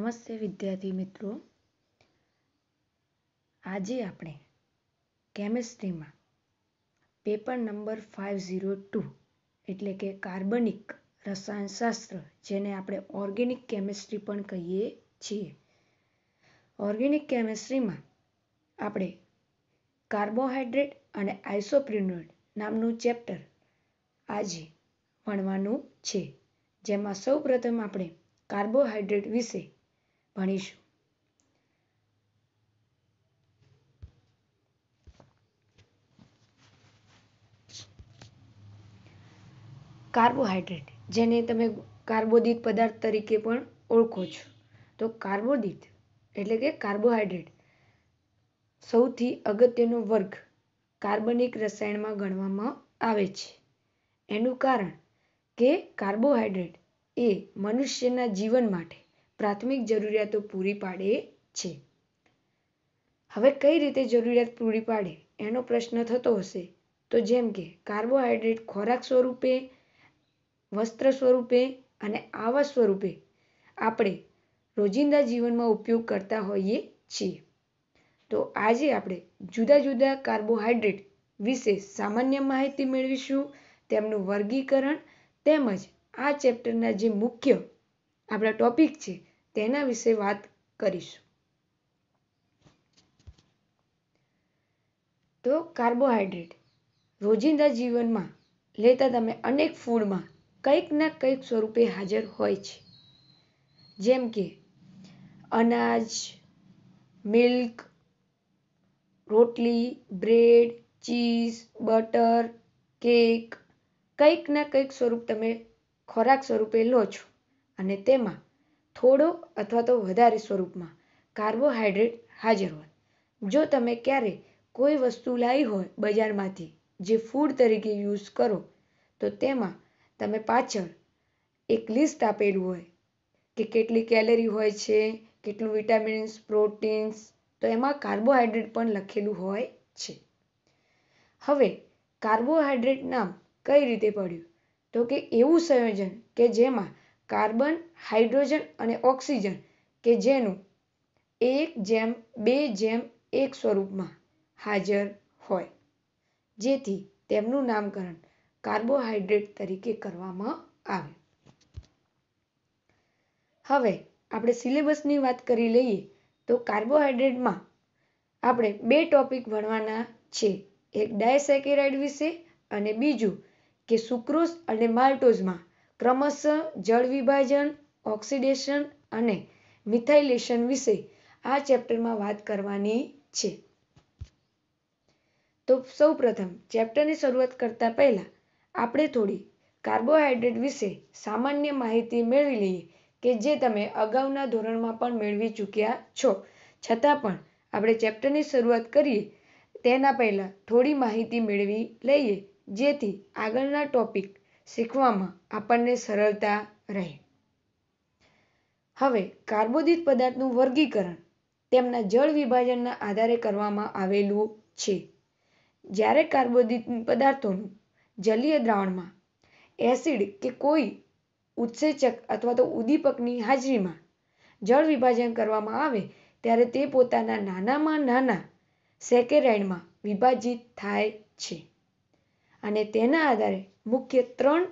નમસ્તે વિદ્યાર્થી મિત્રો આજે આપણે કેમેસ્ટ્રીમાં paper number five zero two એટલે કે કાર્બનિક રસાયણશાસ્ત્ર જેને આપણે ઓર્ગેનિક કેમેસ્ટ્રી પણ કહીએ છીએ ઓર્ગેનિક કેમેસ્ટ્રીમાં આપણે કાર્બોહાઈડ્રેટ અને આઇસોપ્રિનોઇડ નામનું ચેપ્ટર આજે ભણવાનું છે જેમાં સૌ પ્રથમ આપણે કાર્બોહાઈડ્રેટ વિશે ભણીશું કાર્બોહાઈડ્રેટ જેને તમે કાર્બોદિત પદાર્થ તરીકે પણ ઓળખો છો તો કાર્બોદિત એટલે કે કાર્બોહાઈડ્રેટ સૌથી અગત્યનો વર્ગ કાર્બનિક રસાયણમાં ગણવામાં આવે છે એનું કારણ કે કાર્બોહાઈડ્રેટ એ મનુષ્યના જીવન માટે પ્રાથમિક જરૂરિયાતો પૂરી પાડે છે હવે કઈ રીતે જરૂરિયાત પૂરી પાડે એનો પ્રશ્ન થતો હશે તો જેમ કે કાર્બોહાઈડ્રેટ ખોરાક સ્વરૂપે વસ્ત્ર સ્વરૂપે અને આવાસ સ્વરૂપે આપણે રોજિંદા જીવનમાં ઉપયોગ કરતા હોઈએ છીએ તો આજે આપણે જુદા જુદા કાર્બોહાઈડ્રેટ વિશે સામાન્ય માહિતી મેળવીશું તેમનું વર્ગીકરણ તેમજ આ ચેપ્ટરના જે મુખ્ય આપણા ટોપિક છે તેના વિશે વાત કરીશું તો કાર્બોહાઈડ્રેટ રોજિંદા જીવનમાં લેતા તમે અનેક ફૂડમાં કંઈક ના કંઈક સ્વરૂપે હાજર હોય છે જેમ કે અનાજ મિલ્ક રોટલી બ્રેડ ચીઝ બટર કેક કંઈક ના કંઈક સ્વરૂપ તમે ખોરાક સ્વરૂપે લો છો અને તેમાં થોડો અથવા તો વધારે સ્વરૂપમાં કાર્બોહાઈડ્રેટ હાજર હોય જો તમે ક્યારે કોઈ વસ્તુ લાવી હોય બજારમાંથી જે ફૂડ તરીકે યુઝ કરો તો તેમાં તમે પાછળ એક લિસ્ટ આપેલું હોય કે કેટલી કેલેરી હોય છે કેટલું વિટામિન્સ પ્રોટીન્સ તો એમાં કાર્બોહાઈડ્રેટ પણ લખેલું હોય છે હવે કાર્બોહાઈડ્રેટ નામ કઈ રીતે પડ્યું તો કે એવું સંયોજન કે જેમાં કાર્બન હાઇડ્રોજન અને ઓક્સિજન કે જેનું એક જેમ બે જેમ એક સ્વરૂપમાં હાજર હોય જેથી તેમનું નામકરણ કાર્બોહાઇડ્રેટ તરીકે કરવામાં આવે હવે આપણે સિલેબસની વાત કરી લઈએ તો કાર્બોહાઈડ્રેટમાં આપણે બે ટોપિક ભણવાના છે એક ડાયસેકેરાઇડ વિશે અને બીજું કે સુક્રોઝ અને માલ્ટોઝમાં ક્રમશઃ જળ વિભાજન ઓક્સિડેશન અને મિથાઇલેશન વિશે આ ચેપ્ટરમાં વાત કરવાની છે તો સૌ પ્રથમ ચેપ્ટરની શરૂઆત કરતા પહેલા આપણે થોડી કાર્બોહાઈડ્રેટ વિશે સામાન્ય માહિતી મેળવી લઈએ કે જે તમે અગાઉના ધોરણમાં પણ મેળવી ચૂક્યા છો છતાં પણ આપણે ચેપ્ટરની શરૂઆત કરીએ તેના પહેલાં થોડી માહિતી મેળવી લઈએ જેથી આગળના ટોપિક શીખવામાં આપણને સરળતા રહે હવે કાર્બોદિત પદાર્થનું વર્ગીકરણ તેમના જળ વિભાજનના આધારે કરવામાં આવેલું છે જ્યારે કાર્બોદિત પદાર્થોનું જલીય દ્રાવણમાં એસિડ કે કોઈ ઉત્સેચક અથવા તો ઉદીપકની હાજરીમાં જળ વિભાજન કરવામાં આવે ત્યારે તે પોતાના નાનામાં નાના સેકેરાઇડમાં વિભાજિત થાય છે અને તેના આધારે મુખ્ય ત્રણ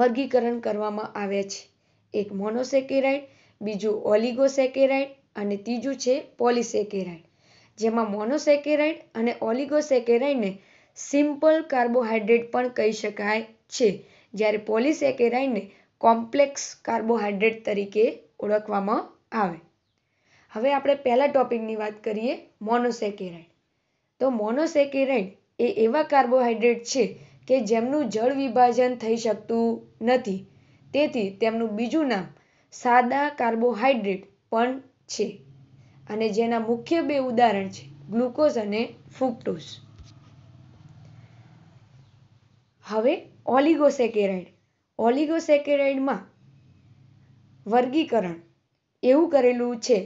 વર્ગીકરણ કરવામાં આવ્યા છે એક મોનોસેકેરાઇડ બીજું ઓલિગોસેકેરાઇડ અને ત્રીજું છે પોલિસેકેરાઇડ જેમાં મોનોસેકેરાઇડ અને ઓલિગોસેકેરાઇડને સિમ્પલ કાર્બોહાઇડ્રેટ પણ કહી શકાય છે જ્યારે પોલિસેકેરાઇડને કોમ્પ્લેક્સ કાર્બોહાઇડ્રેટ તરીકે ઓળખવામાં આવે હવે આપણે પહેલા ટોપિકની વાત કરીએ મોનોસેકેરાઇડ તો મોનોસેકેરાઇડ એ એવા કાર્બોહાઈડ્રેટ છે કે જેમનું જળ વિભાજન થઈ શકતું નથી તેથી તેમનું બીજું નામ સાદા કાર્બોહાઈડ્રેટ પણ છે અને જેના મુખ્ય બે ઉદાહરણ છે ગ્લુકોઝ અને ફ્રુક્ટોઝ હવે ઓલિગોસેકેરાઇડ ઓલિગોસેકેરાઇડમાં વર્ગીકરણ એવું કરેલું છે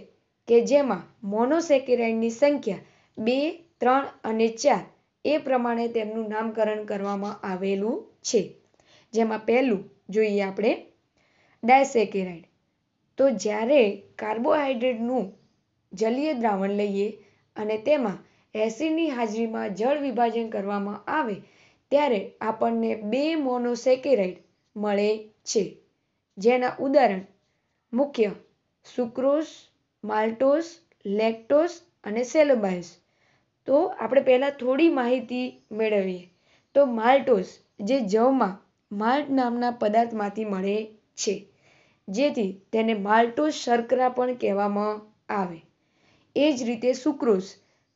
કે જેમાં મોનોસેકેરાઇડની સંખ્યા બે ત્રણ અને ચાર એ પ્રમાણે તેમનું નામકરણ કરવામાં આવેલું છે જેમાં પહેલું જોઈએ આપણે ડાયસેકેરાઇડ તો જ્યારે કાર્બોહાઈડ્રેટનું જલીય દ્રાવણ લઈએ અને તેમાં એસિડની હાજરીમાં જળ વિભાજન કરવામાં આવે ત્યારે આપણને બે મોનોસેકેરાઇડ મળે છે જેના ઉદાહરણ મુખ્ય સુક્રોસ માલ્ટોસ લેક્ટોસ અને સેલોબાયોઝ તો આપણે પહેલાં થોડી માહિતી મેળવીએ તો માલ્ટોઝ જે જવમાં માલ્ટ નામના પદાર્થમાંથી મળે છે જેથી તેને માલ્ટોઝ શર્કરા પણ કહેવામાં આવે એ જ રીતે સુક્રોઝ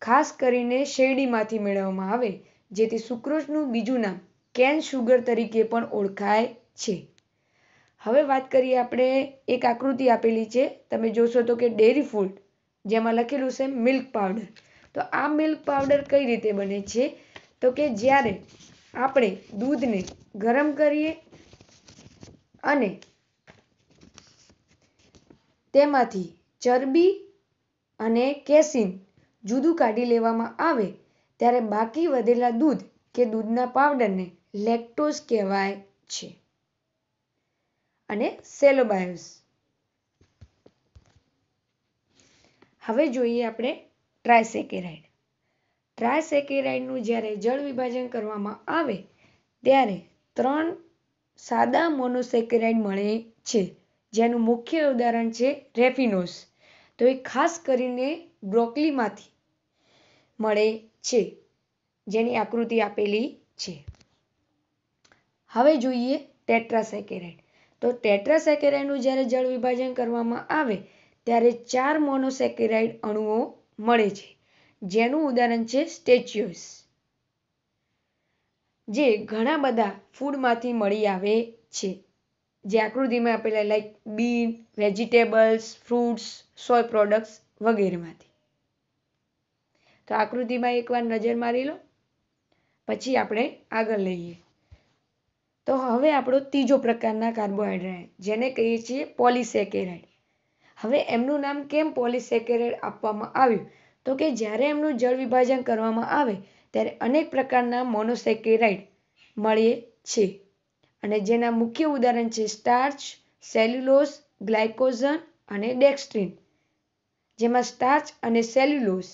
ખાસ કરીને શેરડીમાંથી મેળવવામાં આવે જેથી સુક્રોઝનું બીજું નામ કેન શુગર તરીકે પણ ઓળખાય છે હવે વાત કરીએ આપણે એક આકૃતિ આપેલી છે તમે જોશો તો કે ડેરી ફૂડ જેમાં લખેલું છે મિલ્ક પાવડર તો આ મિલ્ક પાવડર કઈ રીતે બને છે તો કે જ્યારે આપણે દૂધને ગરમ કરીએ અને તેમાંથી ચરબી અને કેસિન જુદું કાઢી લેવામાં આવે ત્યારે બાકી વધેલા દૂધ કે દૂધના પાવડરને લેક્ટોઝ કહેવાય છે અને સેલોબાયોસ હવે જોઈએ આપણે ટ્રાયસેકેરાઇડ ટ્રાયસેકેરાઇડનું જ્યારે જળ વિભાજન કરવામાં આવે ત્યારે ત્રણ સાદા મોનોસેકેરાઇડ મળે છે જેનું મુખ્ય ઉદાહરણ છે રેફિનોસ તો એ ખાસ કરીને બ્રોકલીમાંથી મળે છે જેની આકૃતિ આપેલી છે હવે જોઈએ ટેટ્રાસેકેરાઇડ તો ટેટ્રાસેકેરાઇડનું જ્યારે જળ વિભાજન કરવામાં આવે ત્યારે ચાર મોનોસેકેરાઇડ અણુઓ મળે છે જેનું ઉદાહરણ છે સ્ટેચ્યુસ જે ઘણા બધા ફૂડમાંથી મળી આવે છે જે આકૃતિમાં આપેલા like bean vegetables fruits soy products વગેરેમાંથી તો આકૃતિમાં એકવાર નજર મારી લો પછી આપણે આગળ લઈએ તો હવે આપણો ત્રીજો પ્રકારના કાર્બોહાઈડ્રેટ જેને કહીએ છીએ પોલીસેકેરાઇડ હવે એમનું નામ કેમ પોલિસેકેરેડ આપવામાં આવ્યું તો કે જ્યારે એમનું જળ વિભાજન કરવામાં આવે ત્યારે અનેક પ્રકારના મોનોસેકેરાઇડ મળે છે અને જેના મુખ્ય ઉદાહરણ છે સ્ટાર્ચ સેલ્યુલોસ ગ્લાયકોઝન અને ડેક્સ્ટ્રીન જેમાં સ્ટાર્ચ અને સેલ્યુલોસ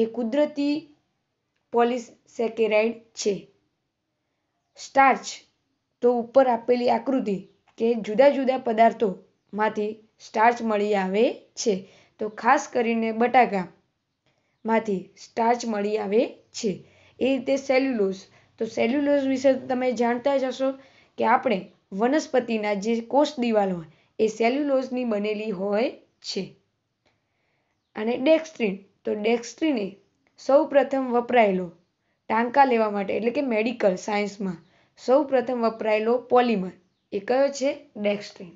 એ કુદરતી પોલિસેકેરાઇડ છે સ્ટાર્ચ તો ઉપર આપેલી આકૃતિ કે જુદા જુદા પદાર્થોમાંથી સ્ટાર્ચ મળી આવે છે તો ખાસ કરીને બટાકામાંથી સ્ટાર્ચ મળી આવે છે એ રીતે સેલ્યુલોઝ તો સેલ્યુલોઝ વિશે તમે જાણતા જ હશો કે આપણે વનસ્પતિના જે કોષ દિવાલ હોય એ સેલ્યુલોઝની બનેલી હોય છે અને ડેક્સ્ટ્રીન તો ડેક્સ્ટ્રીને એ સૌપ્રથમ વપરાયેલો ટાંકા લેવા માટે એટલે કે મેડિકલ સાયન્સમાં સૌપ્રથમ વપરાયેલો પોલિમર એ કયો છે ડેક્સ્ટ્રીન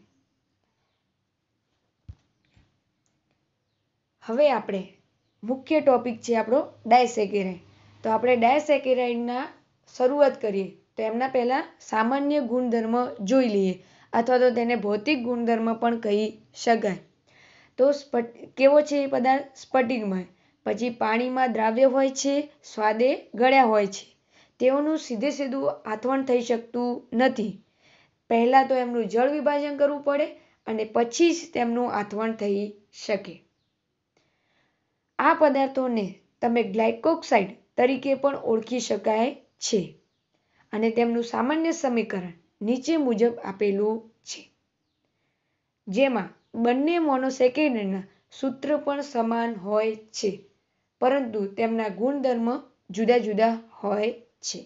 હવે આપણે મુખ્ય ટોપિક છે આપણો ડાયસેકેરાઇડ તો આપણે ડાયસેકેરાઇડના શરૂઆત કરીએ તો એમના પહેલાં સામાન્ય ગુણધર્મ જોઈ લઈએ અથવા તો તેને ભૌતિક ગુણધર્મ પણ કહી શકાય તો સ્ફટ કેવો છે એ પદાર્થ સ્ફટિકમય પછી પાણીમાં દ્રાવ્ય હોય છે સ્વાદે ગળ્યા હોય છે તેઓનું સીધે સીધું આથવણ થઈ શકતું નથી પહેલાં તો એમનું જળ વિભાજન કરવું પડે અને પછી જ તેમનું આથવણ થઈ શકે આ પદાર્થોને તમે ગ્લાયકોક્સાઇડ તરીકે પણ ઓળખી શકાય છે અને તેમનું સામાન્ય સમીકરણ નીચે મુજબ આપેલું છે જેમાં બંને મોનોસેકેન્ડના સૂત્ર પણ સમાન હોય છે પરંતુ તેમના ગુણધર્મ જુદા જુદા હોય છે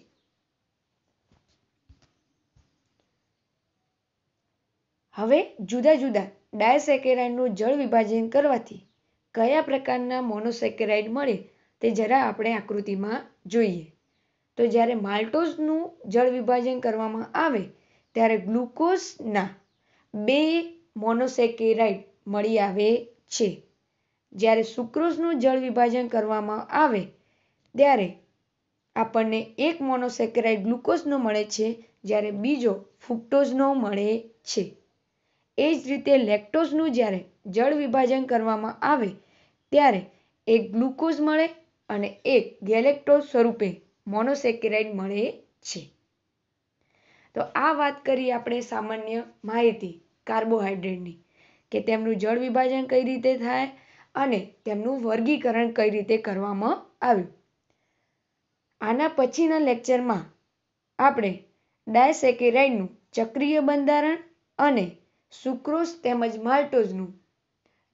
હવે જુદા જુદા ડાયસેકેરાઇડનું જળ વિભાજન કરવાથી કયા પ્રકારના મોનોસેકેરાઇડ મળે તે જરા આપણે આકૃતિમાં જોઈએ તો જ્યારે માલ્ટોઝનું જળ વિભાજન કરવામાં આવે ત્યારે ગ્લુકોઝના બે મોનોસેકેરાઇડ મળી આવે છે જ્યારે સુક્રોઝનું જળ વિભાજન કરવામાં આવે ત્યારે આપણને એક મોનોસેકેરાઇડ ગ્લુકોઝનો મળે છે જ્યારે બીજો ફ્રુક્ટોઝનો મળે છે એ જ રીતે લેક્ટોઝનું જ્યારે જળ વિભાજન કરવામાં આવે ત્યારે એક ગ્લુકોઝ મળે અને એક ગેલેક્ટોઝ સ્વરૂપે મોનોસેકેરાઇડ મળે છે તો આ વાત કરી આપણે સામાન્ય માહિતી કાર્બોહાઈડ્રેટની કે તેમનું જળ વિભાજન કઈ રીતે થાય અને તેમનું વર્ગીકરણ કઈ રીતે કરવામાં આવ્યું આના પછીના લેક્ચરમાં આપણે ડાયસેકેરાઇડનું ચક્રીય બંધારણ અને સુક્રોઝ તેમજ માલ્ટોઝનું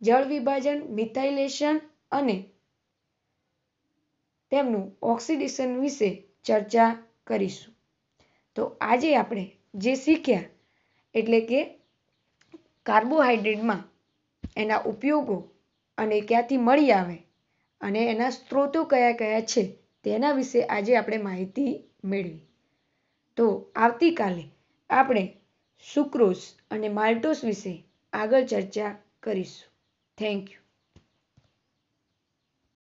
જળ વિભાજન મિથાઇલેશન અને તેમનું ઓક્સિડેશન વિશે ચર્ચા કરીશું તો આજે આપણે જે શીખ્યા એટલે કે કાર્બોહાઈડ્રેટમાં એના ઉપયોગો અને ક્યાંથી મળી આવે અને એના સ્ત્રોતો કયા કયા છે તેના વિશે આજે આપણે માહિતી મેળવી તો આવતીકાલે આપણે સુક્રોઝ અને માલ્ટોઝ વિશે આગળ ચર્ચા કરીશું થેન્ક યુ